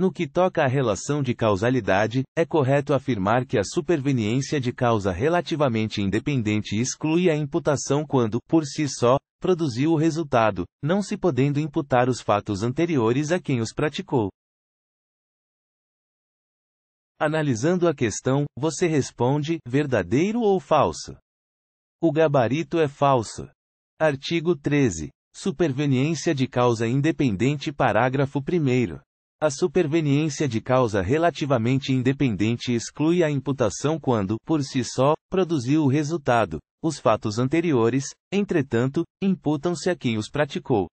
No que toca à relação de causalidade, é correto afirmar que a superveniência de causa relativamente independente exclui a imputação quando, por si só, produziu o resultado, não se podendo imputar os fatos anteriores a quem os praticou. Analisando a questão, você responde: verdadeiro ou falso? O gabarito é falso. Artigo 13. Superveniência de causa independente, parágrafo 1. A superveniência de causa relativamente independente exclui a imputação quando, por si só, produziu o resultado. Os fatos anteriores, entretanto, imputam-se a quem os praticou.